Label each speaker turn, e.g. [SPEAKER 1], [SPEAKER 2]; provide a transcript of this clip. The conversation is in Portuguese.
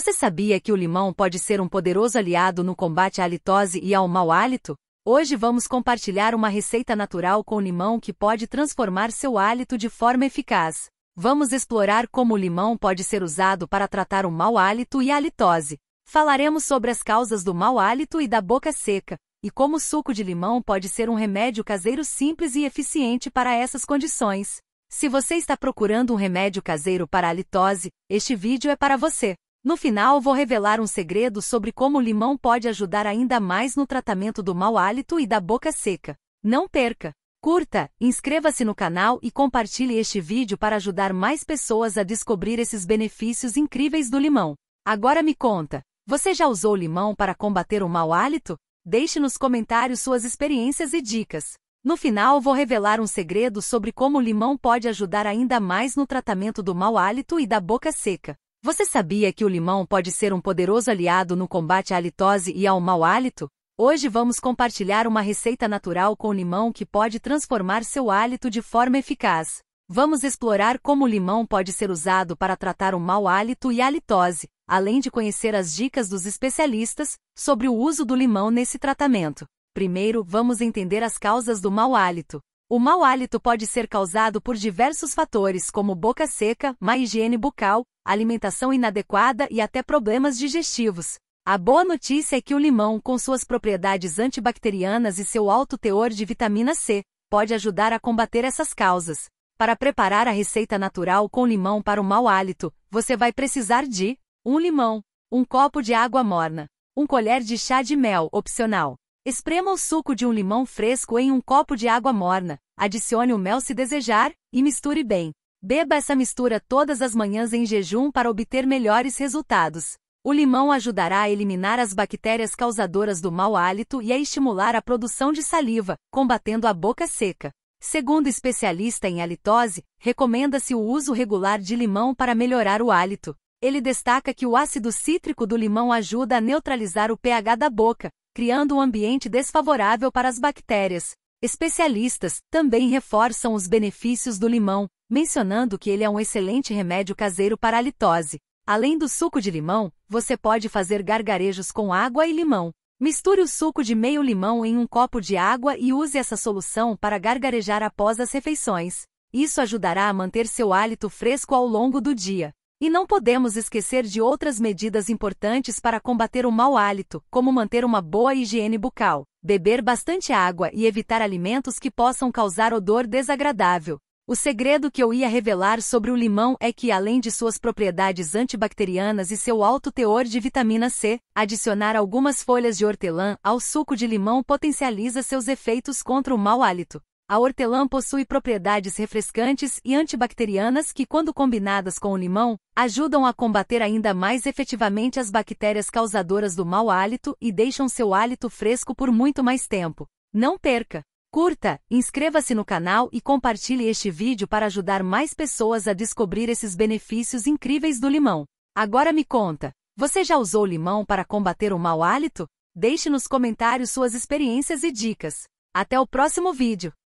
[SPEAKER 1] Você sabia que o limão pode ser um poderoso aliado no combate à halitose e ao mau hálito? Hoje vamos compartilhar uma receita natural com limão que pode transformar seu hálito de forma eficaz. Vamos explorar como o limão pode ser usado para tratar o mau hálito e a halitose. Falaremos sobre as causas do mau hálito e da boca seca, e como o suco de limão pode ser um remédio caseiro simples e eficiente para essas condições. Se você está procurando um remédio caseiro para a halitose, este vídeo é para você. No final, vou revelar um segredo sobre como o limão pode ajudar ainda mais no tratamento do mau hálito e da boca seca. Não perca! Curta, inscreva-se no canal e compartilhe este vídeo para ajudar mais pessoas a descobrir esses benefícios incríveis do limão. Agora me conta, você já usou limão para combater o mau hálito? Deixe nos comentários suas experiências e dicas. No final, vou revelar um segredo sobre como o limão pode ajudar ainda mais no tratamento do mau hálito e da boca seca. Você sabia que o limão pode ser um poderoso aliado no combate à halitose e ao mau hálito? Hoje vamos compartilhar uma receita natural com limão que pode transformar seu hálito de forma eficaz. Vamos explorar como o limão pode ser usado para tratar o mau hálito e a halitose, além de conhecer as dicas dos especialistas sobre o uso do limão nesse tratamento. Primeiro, vamos entender as causas do mau hálito. O mau hálito pode ser causado por diversos fatores, como boca seca, má higiene bucal, alimentação inadequada e até problemas digestivos. A boa notícia é que o limão, com suas propriedades antibacterianas e seu alto teor de vitamina C, pode ajudar a combater essas causas. Para preparar a receita natural com limão para o mau hálito, você vai precisar de um limão, um copo de água morna, um colher de chá de mel opcional, Esprema o suco de um limão fresco em um copo de água morna, adicione o mel se desejar, e misture bem. Beba essa mistura todas as manhãs em jejum para obter melhores resultados. O limão ajudará a eliminar as bactérias causadoras do mau hálito e a estimular a produção de saliva, combatendo a boca seca. Segundo especialista em halitose, recomenda-se o uso regular de limão para melhorar o hálito. Ele destaca que o ácido cítrico do limão ajuda a neutralizar o pH da boca, criando um ambiente desfavorável para as bactérias. Especialistas também reforçam os benefícios do limão, mencionando que ele é um excelente remédio caseiro para a litose. Além do suco de limão, você pode fazer gargarejos com água e limão. Misture o suco de meio limão em um copo de água e use essa solução para gargarejar após as refeições. Isso ajudará a manter seu hálito fresco ao longo do dia. E não podemos esquecer de outras medidas importantes para combater o mau hálito, como manter uma boa higiene bucal, beber bastante água e evitar alimentos que possam causar odor desagradável. O segredo que eu ia revelar sobre o limão é que, além de suas propriedades antibacterianas e seu alto teor de vitamina C, adicionar algumas folhas de hortelã ao suco de limão potencializa seus efeitos contra o mau hálito. A hortelã possui propriedades refrescantes e antibacterianas que, quando combinadas com o limão, ajudam a combater ainda mais efetivamente as bactérias causadoras do mau hálito e deixam seu hálito fresco por muito mais tempo. Não perca! Curta, inscreva-se no canal e compartilhe este vídeo para ajudar mais pessoas a descobrir esses benefícios incríveis do limão. Agora me conta, você já usou limão para combater o mau hálito? Deixe nos comentários suas experiências e dicas. Até o próximo vídeo!